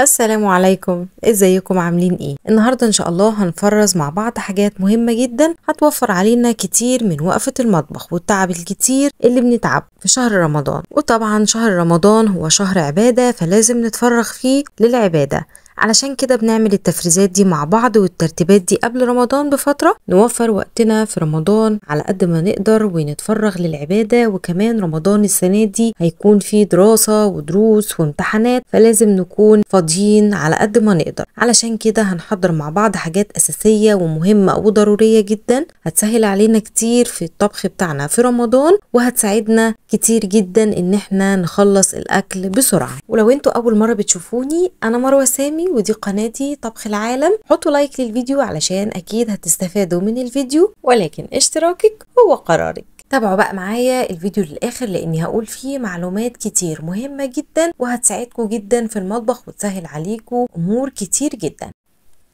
السلام عليكم ازيكم عاملين ايه النهارده ان شاء الله هنفرز مع بعض حاجات مهمه جدا هتوفر علينا كتير من وقفه المطبخ والتعب الكتير اللي بنتعب في شهر رمضان وطبعا شهر رمضان هو شهر عباده فلازم نتفرغ فيه للعباده علشان كده بنعمل التفريزات دي مع بعض والترتيبات دي قبل رمضان بفترة نوفر وقتنا في رمضان على قد ما نقدر ونتفرغ للعبادة وكمان رمضان السنة دي هيكون فيه دراسة ودروس وامتحانات فلازم نكون فاضيين على قد ما نقدر علشان كده هنحضر مع بعض حاجات أساسية ومهمة وضرورية جدا هتسهل علينا كتير في الطبخ بتاعنا في رمضان وهتساعدنا كتير جدا ان احنا نخلص الأكل بسرعة ولو انتوا أول مرة بتشوفوني أنا مروة سامي قوي يعني، ودي قناتي طبخ العالم حطوا لايك للفيديو علشان اكيد هتستفادوا من الفيديو ولكن اشتراكك هو قرارك تابعوا بقى معايا الفيديو للاخر لاني هقول فيه معلومات كتير مهمة جدا وهتساعدكم جدا في المطبخ وتسهل عليكم امور كتير جدا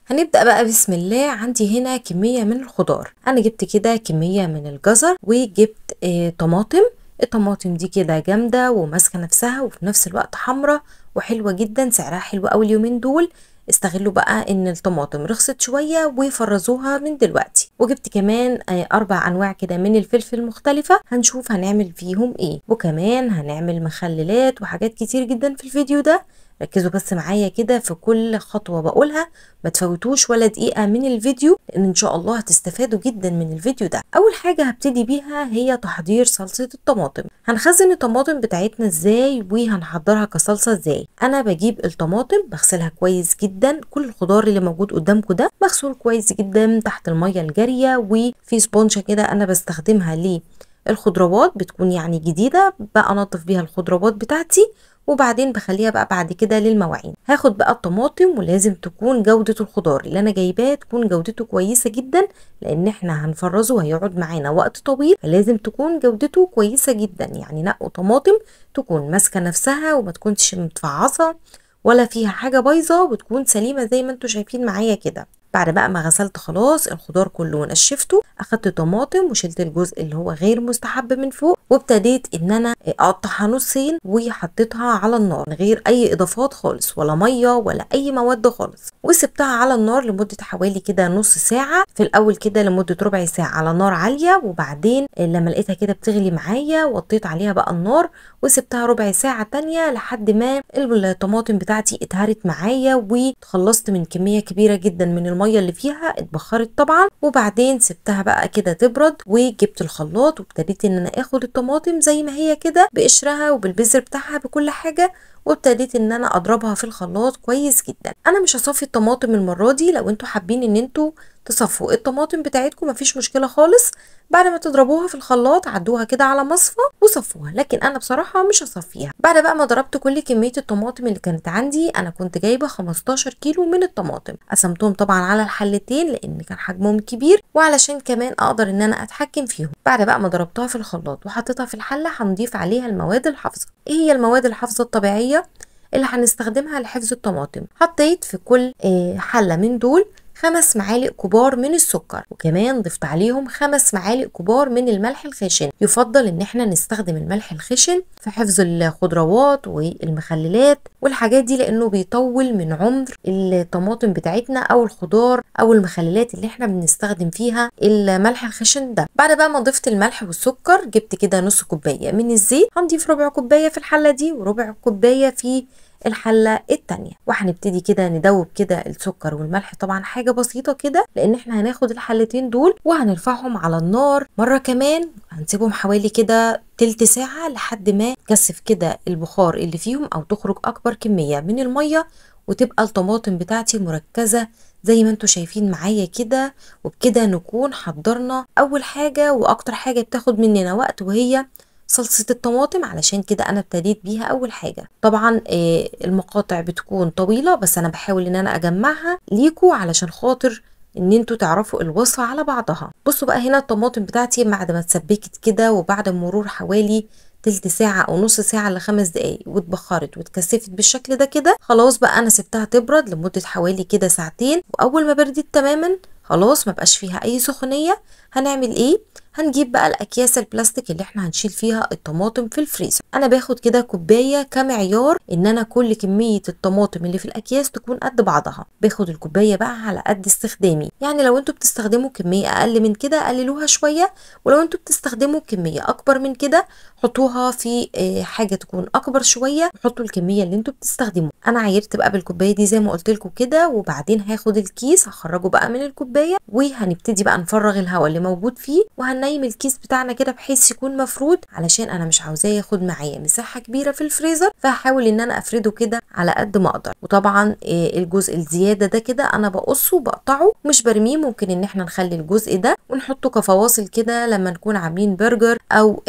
هنبدأ بقى بسم الله عندي هنا كمية من الخضار أنا جبت كده كمية من الجزر وجبت آه طماطم الطماطم دي كده جامدة وماسكة نفسها وفي نفس الوقت حمرة وحلوة جدا سعرها حلو أوي اليومين دول استغلوا بقى ان الطماطم رخصت شوية وفرزوها من دلوقتي وجبت كمان آه، اربع انواع كده من الفلفل مختلفة هنشوف هنعمل فيهم ايه وكمان هنعمل مخللات وحاجات كتير جدا في الفيديو ده ركزوا بس معايا كده في كل خطوه بقولها ما تفوتوش ولا دقيقه من الفيديو لان ان شاء الله هتستفادوا جدا من الفيديو ده اول حاجه هبتدي بيها هي تحضير صلصه الطماطم هنخزن الطماطم بتاعتنا ازاي وهنحضرها كصلصه ازاي انا بجيب الطماطم بغسلها كويس جدا كل الخضار اللي موجود قدامكم ده مغسول كويس جدا تحت الميه الجاريه وفي سبونشة كده انا بستخدمها ليه الخضروات بتكون يعني جديدة بقى أنظف بيها الخضروات بتاعتي وبعدين بخليها بقى بعد كده للمواعين هاخد بقى الطماطم ولازم تكون جودة الخضار اللي انا جايباه تكون جودته كويسة جدا لان احنا هنفرزه وهيقعد معانا وقت طويل فلازم تكون جودته كويسة جدا يعني نقوا طماطم تكون ماسكة نفسها وما تكونش متفعصة ولا فيها حاجة بايظة وتكون سليمة زي ما انتوا شايفين معايا كده بعد بقى ما غسلت خلاص الخضار كله ونشفته اخدت طماطم وشلت الجزء اللي هو غير مستحب من فوق وابتديت ان انا اقطعها نصين وحطيتها على النار من غير اي اضافات خالص ولا ميه ولا اي مواد خالص وسبتها على النار لمده حوالي كده نص ساعه في الاول كده لمده ربع ساعه على نار عاليه وبعدين لما لقيتها كده بتغلي معايا وطيت عليها بقى النار وسبتها ربع ساعه تانية لحد ما الطماطم بتاعتي اتهرت معايا وتخلصت من كميه كبيره جدا من الميه اللي فيها اتبخرت طبعا وبعدين سبتها بقى كده تبرد وجبت الخلاط وابتديت ان انا اخد الطماطم زي ما هي كده بقشرها وبالبذر بتاعها بكل حاجه وابتديت ان انا اضربها في الخلاط كويس جدا انا مش هصفي الطماطم المره دي لو انتوا حابين ان انتوا تصفوا الطماطم بتاعتكم مفيش مشكله خالص بعد ما تضربوها في الخلاط عدوها كده على مصفى وصفوها لكن انا بصراحه مش هصفيها بعد بقى ما ضربت كل كميه الطماطم اللي كانت عندي انا كنت جايبه 15 كيلو من الطماطم قسمتهم طبعا على الحلتين لان كان حجمهم كبير وعلشان كمان اقدر ان انا اتحكم فيهم بعد بقى ما ضربتها في الخلاط وحطيتها في الحله هنضيف عليها المواد الحافظه ايه هي المواد الحافظه الطبيعيه اللي هنستخدمها لحفظ الطماطم حطيت في كل آه، حله من دول خمس معالق كبار من السكر وكمان ضفت عليهم خمس معالق كبار من الملح الخشن يفضل ان احنا نستخدم الملح الخشن في حفظ الخضروات والمخللات والحاجات دي لانه بيطول من عمر الطماطم بتاعتنا او الخضار او المخللات اللي احنا بنستخدم فيها الملح الخشن ده بعد بقى ما ضفت الملح والسكر جبت كده نص كوبايه من الزيت هنضيف ربع كوبايه في الحله دي وربع كوبايه في الحله التانية وهنبتدي كده ندوب كده السكر والملح طبعا حاجه بسيطه كده لان احنا هناخد الحلتين دول وهنرفعهم على النار مره كمان هنسيبهم حوالي كده تلت ساعه لحد ما تكثف كده البخار اللي فيهم او تخرج اكبر كميه من الميه وتبقى الطماطم بتاعتي مركزه زي ما انتم شايفين معايا كده وبكده نكون حضرنا اول حاجه واكتر حاجه بتاخد مننا وقت وهي صلصه الطماطم علشان كده انا ابتديت بيها اول حاجه طبعا آه، المقاطع بتكون طويله بس انا بحاول ان انا اجمعها ليكوا علشان خاطر ان انتوا تعرفوا الوصفه على بعضها بصوا بقى هنا الطماطم بتاعتي بعد ما اتسبكت كده وبعد مرور حوالي تلت ساعة أو نص ساعة لخمس دقايق واتبخرت واتكثفت بالشكل ده كده خلاص بقى أنا سبتها تبرد لمدة حوالي كده ساعتين وأول ما بردت تماما خلاص ما بقاش فيها أي سخونية هنعمل إيه هنجيب بقى الاكياس البلاستيك اللي احنا هنشيل فيها الطماطم في الفريزر انا باخد كده كوبايه كمعيار ان انا كل كميه الطماطم اللي في الاكياس تكون قد بعضها باخد الكوبايه بقى على قد استخدامي يعني لو انتوا بتستخدموا كميه اقل من كده قللوها شويه ولو انتوا بتستخدموا كميه اكبر من كده حطوها في آه، حاجه تكون اكبر شويه وحطوا الكميه اللي انتوا بتستخدموها انا عيرت بقى بالكوبايه دي زي ما قلت لكم كده وبعدين هاخد الكيس هخرجه بقى من الكوبايه وهنبتدي بقى نفرغ الهواء اللي موجود فيه وهنيم الكيس بتاعنا كده بحيث يكون مفرود علشان انا مش عاوزاه ياخد معايا مساحه كبيره في الفريزر فهحاول ان انا افرده كده على قد ما اقدر وطبعا آه، الجزء الزياده ده كده انا بقصه وبقطعه مش برميه ممكن ان احنا نخلي الجزء ده ونحطه كفواصل كده لما نكون عاملين برجر او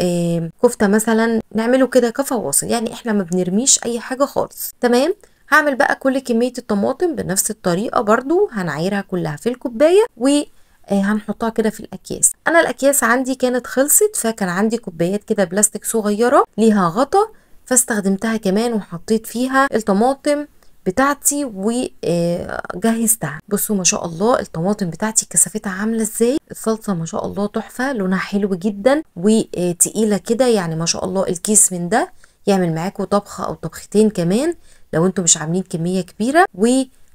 كفته الكفته مثلا نعمله كده كفواصل يعني احنا ما بنرميش اي حاجه خالص تمام هعمل بقى كل كميه الطماطم بنفس الطريقه برضو هنعايرها كلها في الكوبايه و آه، هنحطها كده في الاكياس انا الاكياس عندي كانت خلصت فكان عندي كوبايات كده بلاستيك صغيره ليها غطا فاستخدمتها كمان وحطيت فيها الطماطم بتاعتي وجهزتها آه، بصوا ما شاء الله الطماطم بتاعتي كثافتها عامله ازاي الصلصه ما شاء الله تحفه لونها حلو جدا وتقيله آه، كده يعني ما شاء الله الكيس من ده يعمل معاكم طبخه او طبختين كمان لو انتم مش عاملين كميه كبيره و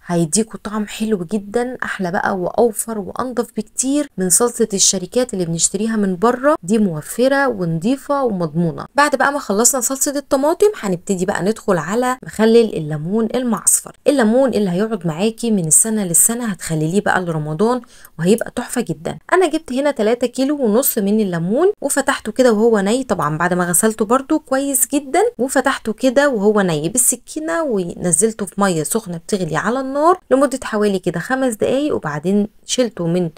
هيديكوا طعم حلو جدا احلى بقى واوفر وانضف بكتير من صلصه الشركات اللي بنشتريها من بره دي موفره ونضيفه ومضمونه بعد بقى ما خلصنا صلصه الطماطم هنبتدي بقى ندخل على مخلل الليمون المعصفر الليمون اللي هيقعد معاكي من السنه للسنه هتخلليه بقى لرمضان وهيبقى تحفه جدا انا جبت هنا 3 كيلو ونص من الليمون وفتحته كده وهو ني طبعا بعد ما غسلته برده كويس جدا وفتحته كده وهو ني بالسكينه ونزلته في ميه سخنه بتغلي على النار النار لمده حوالي كده خمس دقايق وبعدين شلته من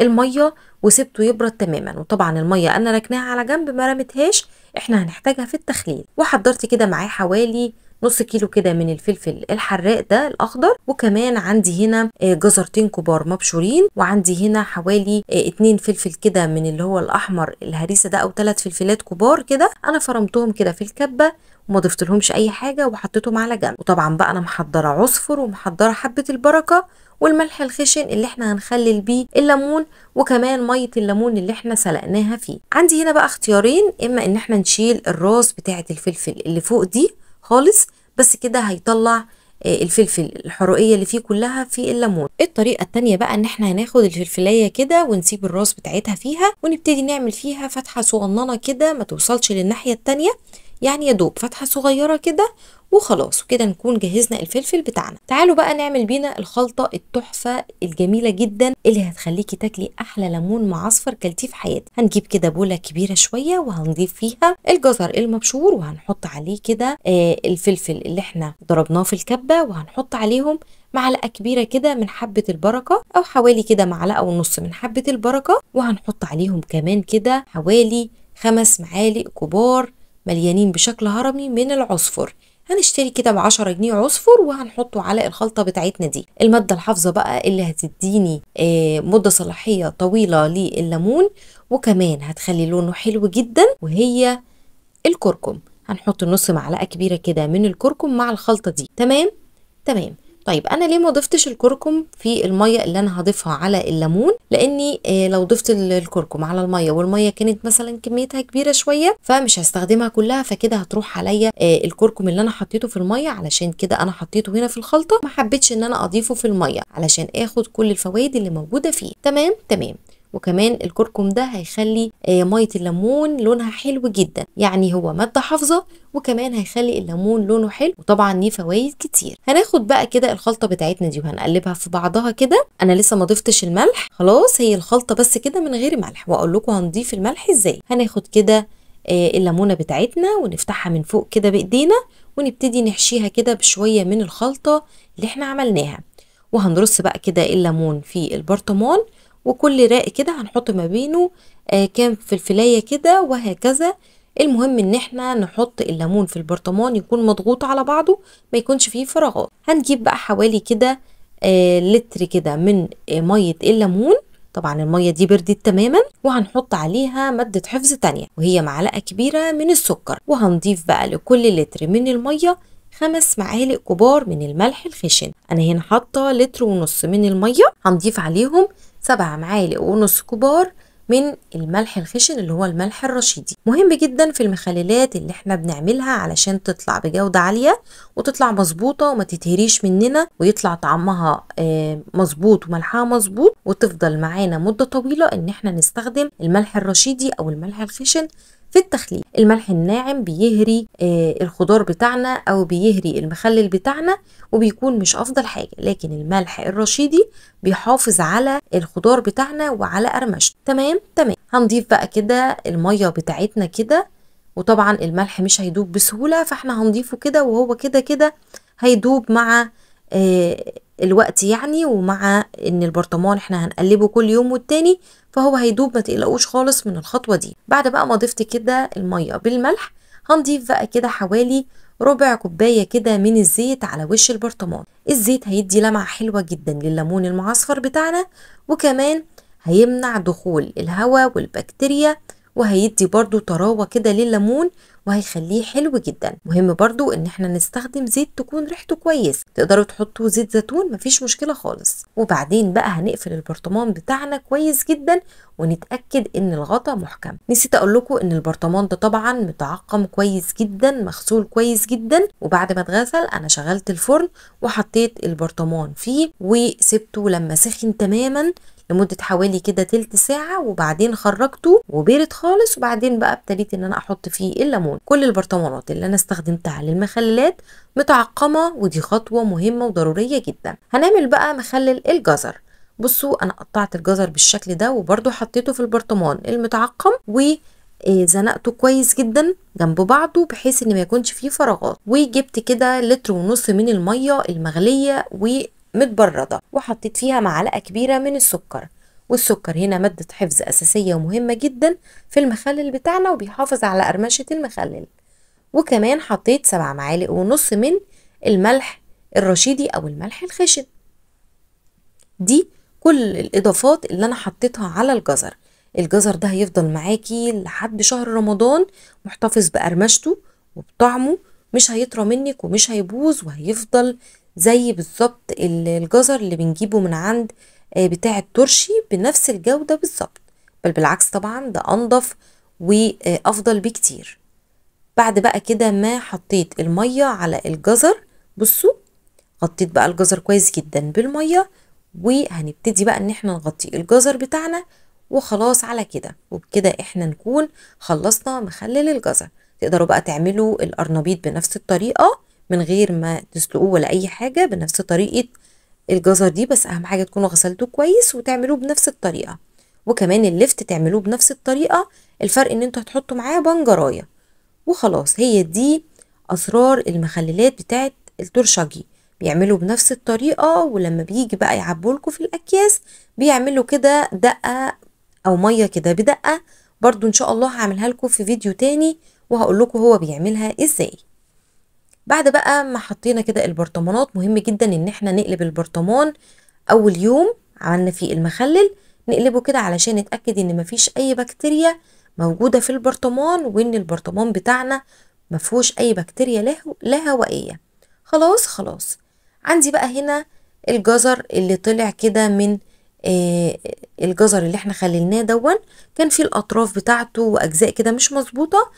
الميه وسبته يبرد تماما وطبعا الميه انا ركناها على جنب ما رمتهاش احنا هنحتاجها في التخليل وحضرت كده معاه حوالي نص كيلو كده من الفلفل الحراق ده الاخضر وكمان عندي هنا آه، جزرتين كبار مبشورين وعندي هنا حوالي آه، اتنين فلفل كده من اللي هو الاحمر الهريسه ده او ثلاث فلفلات كبار كده انا فرمتهم كده في الكبه وما ضفت لهمش اي حاجه وحطيتهم على جنب وطبعا بقى انا محضره عصفر ومحضره حبه البركه والملح الخشن اللي احنا هنخلل بيه الليمون وكمان ميه الليمون اللي احنا سلقناها فيه عندي هنا بقى اختيارين اما ان احنا نشيل الراس بتاعه الفلفل اللي فوق دي خالص بس كده هيطلع آه، الفلفل الحرقيه اللي فيه كلها في الليمون الطريقه التانية بقى ان احنا هناخد الفلفلايه كده ونسيب الراس بتاعتها فيها ونبتدي نعمل فيها فتحه صغننه كده ما توصلش للناحيه التانية يعني يا دوب فتحه صغيره كده وخلاص وكده نكون جهزنا الفلفل بتاعنا تعالوا بقى نعمل بينا الخلطه التحفه الجميله جدا اللي هتخليكي تاكلي احلى ليمون معصفر كلتيه في حياتك هنجيب كده بوله كبيره شويه وهنضيف فيها الجزر المبشور وهنحط عليه كده آه الفلفل اللي احنا ضربناه في الكبه وهنحط عليهم معلقه كبيره كده من حبه البركه او حوالي كده معلقه ونص من حبه البركه وهنحط عليهم كمان كده حوالي خمس معالق كبار مليانين بشكل هرمي من العصفر هنشتري كده بعشرة جنيه عصفر وهنحطه على الخلطة بتاعتنا دي المادة الحافظة بقى اللي هتديني آه، مدة صلاحية طويلة لليمون وكمان هتخلي لونه حلو جدا وهي الكركم هنحط نص معلقة كبيرة كده من الكركم مع الخلطة دي تمام تمام طيب انا ليه ما ضفتش الكركم في الميه اللي انا هضيفها على الليمون لاني آه، لو ضفت الكركم على الميه والميه كانت مثلا كميتها كبيره شويه فمش هستخدمها كلها فكده هتروح عليا آه، الكركم اللي انا حطيته في الميه علشان كده انا حطيته هنا في الخلطه ما حبيتش ان انا اضيفه في الميه علشان اخد كل الفوائد اللي موجوده فيه تمام تمام وكمان الكركم ده هيخلي آه، ميه الليمون لونها حلو جدا يعني هو ماده حافظه وكمان هيخلي الليمون لونه حلو وطبعا ليه فوائد كتير هناخد بقى كده الخلطه بتاعتنا دي وهنقلبها في بعضها كده انا لسه ما ضفتش الملح خلاص هي الخلطه بس كده من غير ملح واقول لكم هنضيف الملح ازاي هناخد كده آه، الليمونه بتاعتنا ونفتحها من فوق كده بايدينا ونبتدي نحشيها كده بشويه من الخلطه اللي احنا عملناها وهنرص بقى كده الليمون في البرطمان وكل راق كده هنحط ما بينه آه كام فلفلايه كده وهكذا المهم ان احنا نحط الليمون في البرطمان يكون مضغوط على بعضه ما يكونش فيه فراغات هنجيب بقى حوالي كده آه لتر كده من آه ميه الليمون طبعا الميه دي بردت تماما وهنحط عليها ماده حفظ تانية وهي معلقه كبيره من السكر وهنضيف بقى لكل لتر من الميه خمس معالق كبار من الملح الخشن انا هنا حاطه لتر ونص من الميه هنضيف عليهم سبع معالق ونص كبار من الملح الخشن اللي هو الملح الرشيدي مهم جدا في المخللات اللي احنا بنعملها علشان تطلع بجودة عالية وتطلع مظبوطة وما تتهريش مننا ويطلع طعمها آه، مظبوط وملحها مظبوط وتفضل معانا مدة طويلة ان احنا نستخدم الملح الرشيدي او الملح الخشن في التخليل الملح الناعم بيهري آه، الخضار بتاعنا او بيهري المخلل بتاعنا وبيكون مش افضل حاجه لكن الملح الرشيدي بيحافظ على الخضار بتاعنا وعلى قرمشته تمام تمام هنضيف بقى كده الميه بتاعتنا كده وطبعا الملح مش هيدوب بسهوله فاحنا هنضيفه كده وهو كده كده هيدوب مع آه، الوقت يعني ومع ان البرطمان احنا هنقلبه كل يوم والتاني فهو هيدوب ما تقلقوش خالص من الخطوه دي بعد بقى ما ضفت كده الميه بالملح هنضيف بقى كده حوالي ربع كوبايه كده من الزيت على وش البرطمان الزيت هيدي لمعه حلوه جدا لليمون المعصفر بتاعنا وكمان هيمنع دخول الهواء والبكتيريا وهيدي برضو طراوه كده لليمون وهيخليه حلو جدا مهم برضو ان احنا نستخدم زيت تكون ريحته كويس تقدروا تحطوا زيت زيتون مفيش مشكله خالص وبعدين بقى هنقفل البرطمان بتاعنا كويس جدا ونتاكد ان الغطا محكم نسيت اقول لكم ان البرطمان ده طبعا متعقم كويس جدا مغسول كويس جدا وبعد ما اتغسل انا شغلت الفرن وحطيت البرطمان فيه وسبته لما سخن تماما لمده حوالي كده تلت ساعه وبعدين خرجته وبرد خالص وبعدين بقى ابتديت ان انا احط فيه الليمون كل البرطمانات اللي انا استخدمتها للمخللات متعقمه ودي خطوه مهمه وضروريه جدا هنعمل بقى مخلل الجزر بصوا انا قطعت الجزر بالشكل ده وبرده حطيته في البرطمان المتعقم و زنقته كويس جدا جنب بعضه بحيث ان ما يكونش فيه فراغات وجبت كده لتر ونص من الميه المغليه و متبردة وحطيت فيها معلقة كبيرة من السكر والسكر هنا مادة حفظ أساسية ومهمة جدا في المخلل بتاعنا وبيحافظ على قرمشة المخلل وكمان حطيت سبع معالق ونص من الملح الرشيدي أو الملح الخشن دي كل الإضافات اللي أنا حطيتها على الجزر الجزر ده هيفضل معاكي لحد شهر رمضان محتفظ بقرمشته وبطعمه مش هيطرى منك ومش هيبوظ وهيفضل زي بالظبط الجزر اللي بنجيبه من عند آه، بتاع الترشي بنفس الجودة بالظبط بل بالعكس طبعا ده انضف وافضل بكتير بعد بقى كده ما حطيت المية على الجزر بصوا غطيت بقى الجزر كويس جدا بالمية وهنبتدي بقى ان احنا نغطي الجزر بتاعنا وخلاص على كده وبكده احنا نكون خلصنا مخلل الجزر تقدروا بقى تعملوا الارنبيط بنفس الطريقه من غير ما تسلقوه ولا اي حاجه بنفس طريقه الجزر دي بس اهم حاجه تكونوا غسلتوه كويس وتعملوه بنفس الطريقه وكمان اللفت تعملوه بنفس الطريقه الفرق ان انتوا هتحطوا معاه بنجرايه وخلاص هي دي اسرار المخللات بتاعه الترشجي بيعملوا بنفس الطريقه ولما بيجي بقى يعبولكوا في الاكياس بيعملوا كده دقه او ميه كده بدقه برضو ان شاء الله هعملها لكم في فيديو تاني وهقول لكم هو بيعملها ازاي بعد بقى ما حطينا كده البرطمانات مهم جدا ان احنا نقلب البرطمان اول يوم عملنا فيه المخلل نقلبه كده علشان نتاكد ان مفيش اي بكتيريا موجوده في البرطمان وان البرطمان بتاعنا مفهوش اي بكتيريا لا هوائيه خلاص خلاص عندي بقى هنا الجزر اللي طلع كده من آه الجزر اللي احنا خللناه دون كان فيه الاطراف بتاعته واجزاء كده مش مظبوطه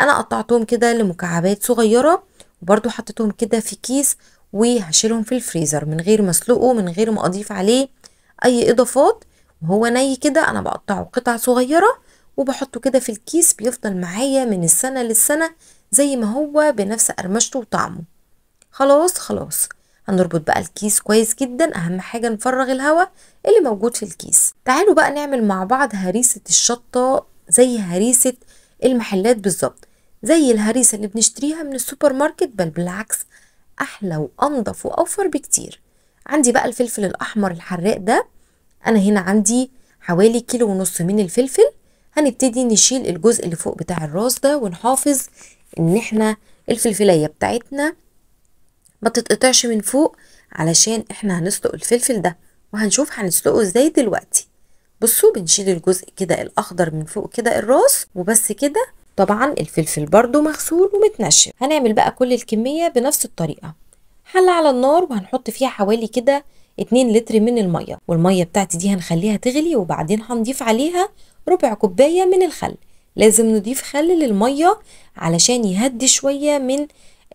انا قطعتهم كده لمكعبات صغيره وبرده حطيتهم كده في كيس وهشيلهم في الفريزر من غير ما اسلقه من غير ما اضيف عليه اي اضافات وهو ني كده انا بقطعه قطع صغيره وبحطه كده في الكيس بيفضل معايا من السنه للسنه زي ما هو بنفس قرمشته وطعمه خلاص خلاص هنربط بقى الكيس كويس جدا اهم حاجه نفرغ الهواء اللي موجود في الكيس تعالوا بقى نعمل مع بعض هريسه الشطه زي هريسه المحلات بالظبط زي الهريسة اللي بنشتريها من السوبر ماركت بل بالعكس أحلى وأنضف وأوفر بكتير عندي بقى الفلفل الأحمر الحراق ده أنا هنا عندي حوالي كيلو ونص من الفلفل هنبتدي نشيل الجزء اللي فوق بتاع الراس ده ونحافظ ان احنا الفلفلية بتاعتنا ما تتقطعش من فوق علشان احنا هنسلق الفلفل ده وهنشوف هنسلقه ازاي دلوقتي بصوا بنشيل الجزء كده الاخضر من فوق كده الراس وبس كده طبعا الفلفل برضو مغسول ومتنشف هنعمل بقى كل الكمية بنفس الطريقة حلة على النار وهنحط فيها حوالي كده 2 لتر من المية والمية بتاعتي دي هنخليها تغلي وبعدين هنضيف عليها ربع كوباية من الخل لازم نضيف خل للمية علشان يهدي شوية من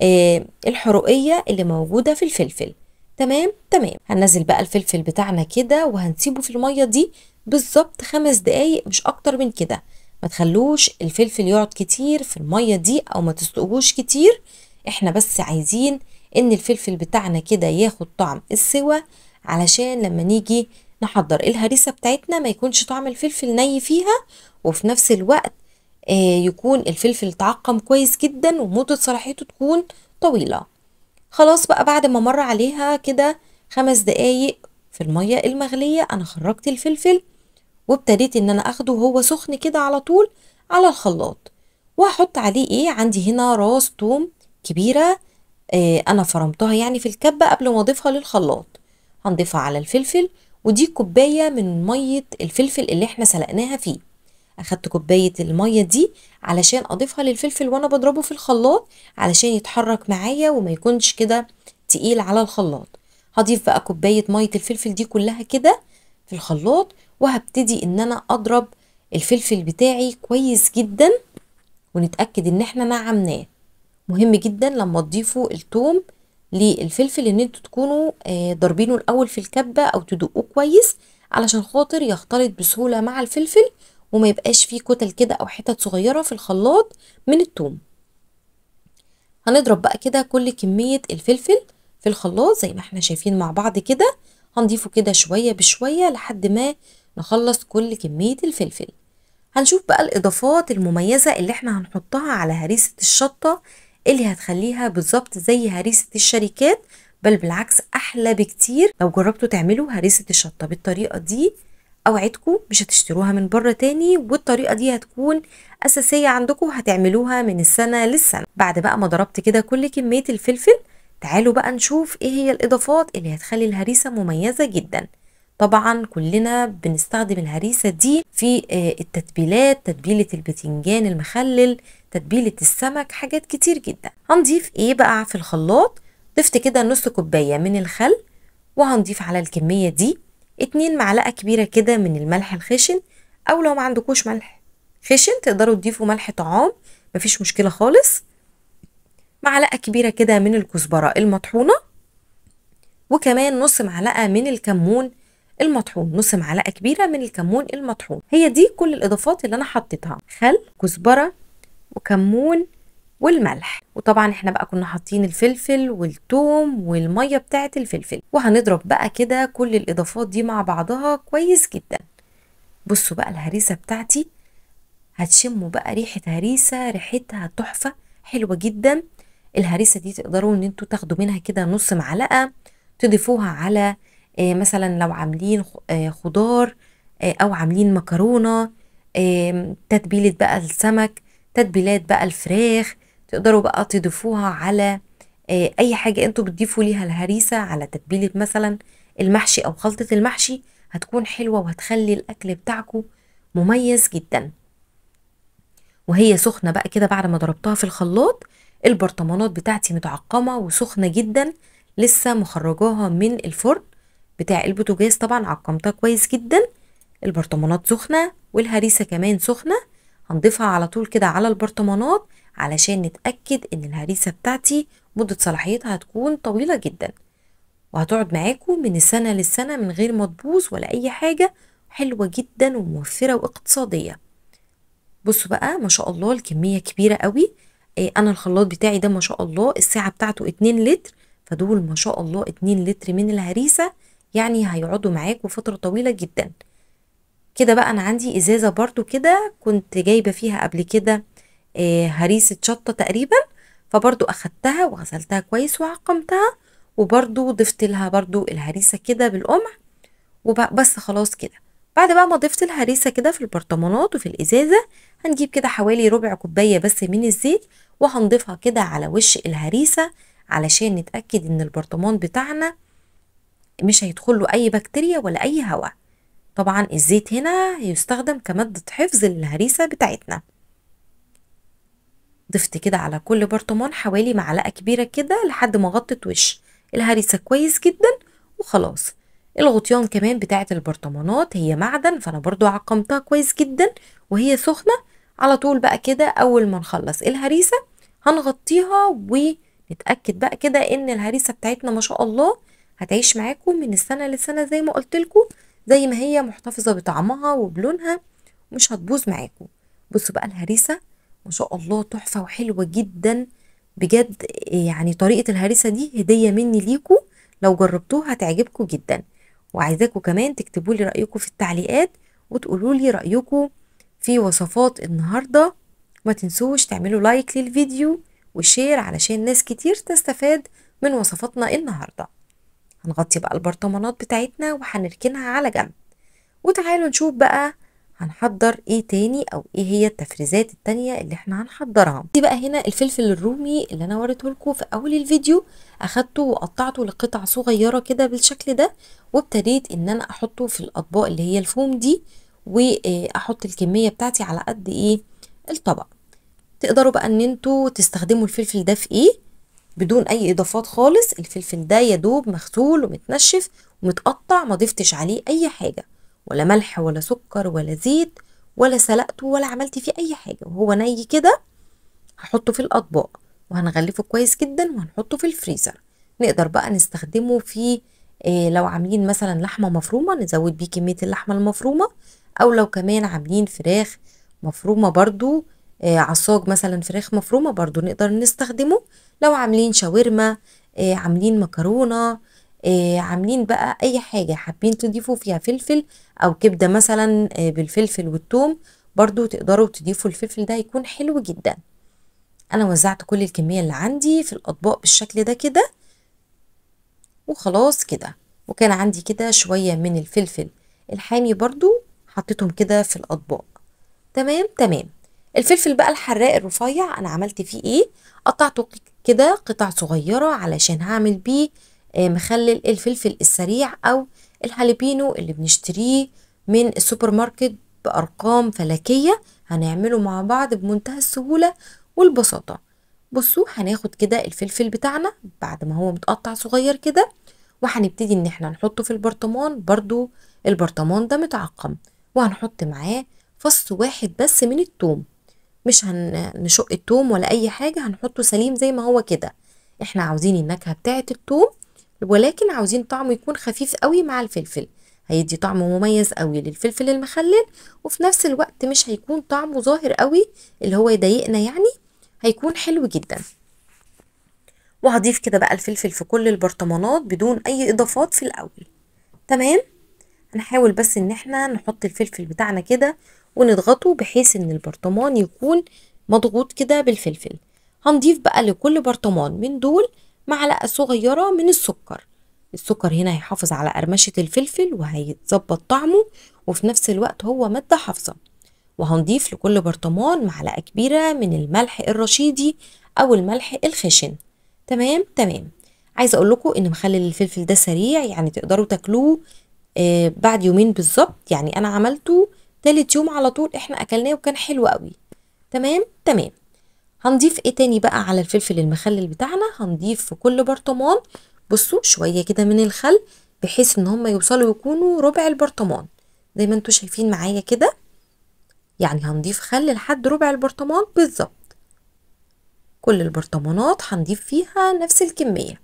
آه الحرقية اللي موجودة في الفلفل تمام تمام هننزل بقى الفلفل بتاعنا كده وهنسيبه في المية دي بالظبط خمس دقايق مش اكتر من كده ما تخلوش الفلفل يقعد كتير في المية دي او ما تسلقوهوش كتير احنا بس عايزين ان الفلفل بتاعنا كده ياخد طعم السوى علشان لما نيجي نحضر الهريسة بتاعتنا ما يكونش طعم الفلفل ني فيها وفي نفس الوقت آه، يكون الفلفل تعقم كويس جدا ومدة صلاحيته تكون طويلة خلاص بقى بعد ما مر عليها كده خمس دقايق في المية المغلية انا خرجت الفلفل وابتديت ان انا اخده وهو سخن كده على طول على الخلاط وهحط عليه ايه عندي هنا راس توم كبيرة آه انا فرمتها يعني في الكبة قبل ما اضيفها للخلاط هنضيفها على الفلفل ودي كوباية من مية الفلفل اللي احنا سلقناها فيه اخدت كوباية المية دي علشان اضيفها للفلفل وانا بضربه في الخلاط علشان يتحرك معايا وما يكونش كده تقيل على الخلاط هضيف بقى كوباية مية الفلفل دي كلها كده في الخلاط وهبتدي ان انا اضرب الفلفل بتاعي كويس جدا ونتأكد ان احنا نعمناه مهم جدا لما تضيفوا التوم للفلفل ان انتوا تكونوا آه، ضاربينه الاول في الكبة او تدقوه كويس علشان خاطر يختلط بسهولة مع الفلفل وما يبقاش فيه كتل كده او حتت صغيرة في الخلاط من التوم هنضرب بقى كده كل كمية الفلفل في الخلاط زي ما احنا شايفين مع بعض كده هنضيفه كده شوية بشوية لحد ما نخلص كل كمية الفلفل هنشوف بقى الإضافات المميزة اللي احنا هنحطها على هريسة الشطة اللي هتخليها بالظبط زي هريسة الشركات بل بالعكس أحلى بكتير لو جربتوا تعملوا هريسة الشطة بالطريقة دي اوعدكم مش هتشتروها من بره تاني والطريقه دي هتكون اساسيه عندكم هتعملوها من السنه للسنه بعد بقى ما ضربت كده كل كميه الفلفل تعالوا بقى نشوف ايه هي الاضافات اللي هتخلي الهريسه مميزه جدا طبعا كلنا بنستخدم الهريسه دي في آه، التتبيلات تتبيله البتنجان المخلل تتبيله السمك حاجات كتير جدا هنضيف ايه بقى في الخلاط ضفت كده نص كوبايه من الخل وهنضيف على الكميه دي اتنين معلقه كبيره كده من الملح الخشن او لو ما عندكوش ملح خشن تقدروا تضيفوا ملح طعام مفيش مشكله خالص معلقه كبيره كده من الكزبره المطحونه وكمان نص معلقه من الكمون المطحون نص معلقه كبيره من الكمون المطحون هي دي كل الاضافات اللي انا حطيتها خل كزبره وكمون والملح وطبعا احنا بقى كنا حاطين الفلفل والثوم والميه بتاعه الفلفل وهنضرب بقى كده كل الاضافات دي مع بعضها كويس جدا بصوا بقى الهريسه بتاعتي هتشموا بقى ريحه هريسه ريحتها تحفه حلوه جدا الهريسه دي تقدروا ان انتوا تاخدوا منها كده نص معلقه تضيفوها على آه، مثلا لو عاملين آه، خضار آه، او عاملين مكرونه تتبيله بقى السمك تتبيلات بقى الفراخ تقدروا بقى تضيفوها على اي حاجه انتوا بتضيفوا ليها الهريسه على تتبيله مثلا المحشي او خلطه المحشي هتكون حلوه وهتخلي الاكل بتاعكم مميز جدا وهي سخنه بقى كده بعد ما ضربتها في الخلاط البرطمانات بتاعتي متعقمه وسخنه جدا لسه مخرجاها من الفرن بتاع البوتاجاز طبعا عقمتها كويس جدا البرطمانات سخنه والهريسه كمان سخنه هنضيفها على طول كده على البرطمانات علشان نتاكد ان الهريسه بتاعتي مده صلاحيتها هتكون طويله جدا وهتقعد معاكم من السنه للسنه من غير ما تبوظ ولا اي حاجه حلوه جدا وموفره واقتصاديه بصوا بقى ما شاء الله الكميه كبيره قوي إيه، انا الخلاط بتاعي ده ما شاء الله الساعه بتاعته 2 لتر فدول ما شاء الله 2 لتر من الهريسه يعني هيقعدوا معاكوا فترة طويلة جدا كده بقى انا عندي ازازة برضو كده كنت جايبة فيها قبل كده آه، هريسة شطة تقريبا فبرضو اخدتها وغسلتها كويس وعقمتها وبرضو ضفت لها برضو الهريسة كده بالقمع وبس خلاص كده بعد بقى ما ضفت الهريسة كده في البرطمانات وفي الازازة هنجيب كده حوالي ربع كوباية بس من الزيت وهنضيفها كده على وش الهريسة علشان نتأكد ان البرطمان بتاعنا مش هيدخل له أي بكتيريا ولا أي هواء طبعا الزيت هنا هيستخدم كمادة حفظ للهريسة بتاعتنا ضفت كده على كل برطمان حوالي معلقة كبيرة كده لحد ما غطت وش الهريسة كويس جدا وخلاص الغطيان كمان بتاعة البرطمانات هي معدن فأنا برضو عقمتها كويس جدا وهي سخنة على طول بقى كده أول ما نخلص الهريسة هنغطيها ونتأكد بقى كده إن الهريسة بتاعتنا ما شاء الله هتعيش معاكم من السنة للسنة زي ما قلتلكوا زي ما هي محتفظة بطعمها وبلونها ومش هتبوظ معاكم بصوا بقى الهريسة ما شاء الله تحفة وحلوة جدا بجد يعني طريقة الهريسة دي هدية مني ليكم لو جربتوها هتعجبكم جدا وعايزاكم كمان تكتبوا لي رأيكم في التعليقات وتقولوا لي رأيكم في وصفات النهاردة ما تنسوش تعملوا لايك للفيديو وشير علشان ناس كتير تستفاد من وصفاتنا النهارده هنغطي بقى البرطمانات بتاعتنا وهنركنها على جنب وتعالوا نشوف بقى هنحضر ايه تاني او ايه هي التفريزات التانية اللي احنا هنحضرها دي بقى هنا الفلفل الرومي اللي انا وريته لكم في اول الفيديو اخدته وقطعته لقطع صغيرة كده بالشكل ده وابتديت ان انا احطه في الاطباق اللي هي الفوم دي واحط الكمية بتاعتي على قد ايه الطبق تقدروا بقى ان انتوا تستخدموا الفلفل ده في ايه بدون اي اضافات خالص الفلفل ده يا دوب مغسول ومتنشف ومتقطع ما ضفتش عليه اي حاجه ولا ملح ولا سكر ولا زيت ولا سلقته ولا عملت فيه اي حاجه وهو ني كده هحطه في الاطباق وهنغلفه كويس جدا وهنحطه في الفريزر نقدر بقى نستخدمه في إيه لو عاملين مثلا لحمه مفرومه نزود بيه كميه اللحمه المفرومه او لو كمان عاملين فراخ مفرومه برضو آه، عصاج مثلا فراخ مفرومه برضو نقدر نستخدمه لو عاملين شاورما آه، عاملين مكرونه آه، عاملين بقى اي حاجه حابين تضيفوا فيها فلفل او كبده مثلا بالفلفل والثوم برضو تقدروا تضيفوا الفلفل ده هيكون حلو جدا انا وزعت كل الكميه اللي عندي في الاطباق بالشكل ده كده وخلاص كده وكان عندي كده شويه من الفلفل الحامي برضو حطيتهم كده في الاطباق تمام تمام الفلفل بقى الحراق الرفيع انا عملت فيه ايه قطعته كده قطع صغيره علشان هعمل بيه آه، مخلل الفلفل السريع او الهالبينو اللي بنشتريه من السوبر ماركت بارقام فلكيه هنعمله مع بعض بمنتهى السهوله والبساطه بصوا هناخد كده الفلفل بتاعنا بعد ما هو متقطع صغير كده وهنبتدي ان احنا نحطه في البرطمان برضو البرطمان ده متعقم وهنحط معاه فص واحد بس من التوم مش هنشق التوم ولا اي حاجه هنحطه سليم زي ما هو كده احنا عاوزين النكهه بتاعه التوم ولكن عاوزين طعمه يكون خفيف قوي مع الفلفل هيدي طعم مميز قوي للفلفل المخلل وفي نفس الوقت مش هيكون طعمه ظاهر قوي اللي هو يضايقنا يعني هيكون حلو جدا وهضيف كده بقى الفلفل في كل البرطمانات بدون اي اضافات في الاول تمام هنحاول بس ان احنا نحط الفلفل بتاعنا كده ونضغطه بحيث ان البرطمان يكون مضغوط كده بالفلفل هنضيف بقى لكل برطمان من دول معلقة صغيرة من السكر السكر هنا هيحافظ على قرمشة الفلفل وهيتظبط طعمه وفي نفس الوقت هو مادة حافظة وهنضيف لكل برطمان معلقة كبيرة من الملح الرشيدي أو الملح الخشن تمام تمام عايزة أقول لكم إن مخلل الفلفل ده سريع يعني تقدروا تاكلوه آه بعد يومين بالظبط يعني أنا عملته تالت يوم على طول احنا اكلناه وكان حلو قوي تمام تمام هنضيف ايه تاني بقى على الفلفل المخلل بتاعنا هنضيف في كل برطمان بصوا شويه كده من الخل بحيث ان هم يوصلوا يكونوا ربع البرطمان زي ما انتم شايفين معايا كده يعني هنضيف خل لحد ربع البرطمان بالظبط كل البرطمانات هنضيف فيها نفس الكميه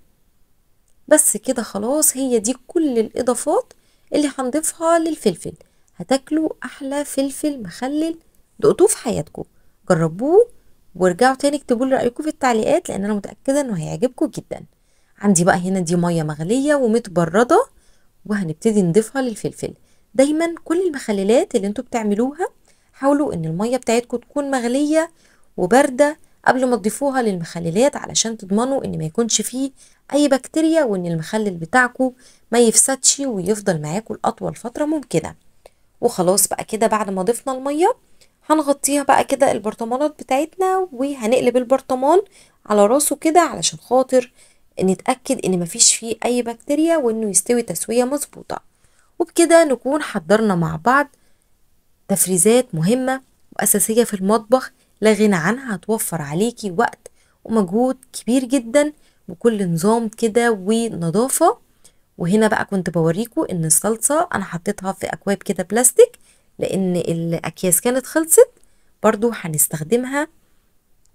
بس كده خلاص هي دي كل الاضافات اللي هنضيفها للفلفل هتاكلوا احلى فلفل مخلل دقتوه في حياتكم جربوه وارجعوا تاني اكتبوا لي رايكم في التعليقات لان انا متاكده انه هيعجبكم جدا عندي بقى هنا دي ميه مغليه ومتبرده وهنبتدي نضيفها للفلفل دايما كل المخللات اللي انتوا بتعملوها حاولوا ان الميه بتاعتكم تكون مغليه وبارده قبل ما تضيفوها للمخللات علشان تضمنوا ان ما يكونش فيه اي بكتيريا وان المخلل بتاعكم ما يفسدش ويفضل معاكم لاطول فتره ممكنه وخلاص بقى كده بعد ما ضفنا الميه هنغطيها بقى كده البرطمانات بتاعتنا وهنقلب البرطمان على راسه كده علشان خاطر نتأكد ان مفيش فيه اي بكتيريا وانه يستوي تسوية مظبوطة وبكده نكون حضرنا مع بعض تفريزات مهمة واساسية في المطبخ لا غنى عنها هتوفر عليكي وقت ومجهود كبير جدا وكل نظام كده ونظافة وهنا بقى كنت بوريكو ان الصلصه انا حطيتها في اكواب كده بلاستيك لان الاكياس كانت خلصت برضو هنستخدمها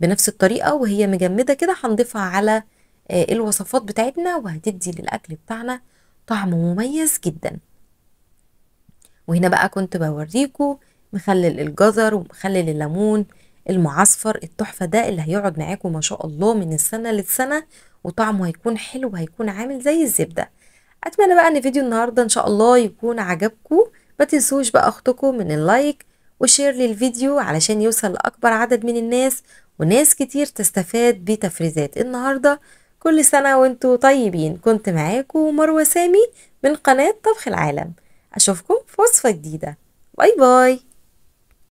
بنفس الطريقه وهي مجمده كده هنضيفها على آه، الوصفات بتاعتنا وهتدي للاكل بتاعنا طعم مميز جدا وهنا بقى كنت بوريكو مخلل الجزر ومخلل الليمون المعصفر التحفة ده اللي هيقعد معاكم ما شاء الله من السنة للسنة وطعمه هيكون حلو وهيكون عامل زي الزبدة اتمنى بقى ان فيديو النهارده ان شاء الله يكون عجبكم ما تنسوش بقى اختكم من اللايك وشير للفيديو علشان يوصل لاكبر عدد من الناس وناس كتير تستفاد بتفريزات النهارده كل سنه وانتم طيبين كنت معاكم مروه سامي من قناه طبخ العالم اشوفكم في وصفه جديده باي باي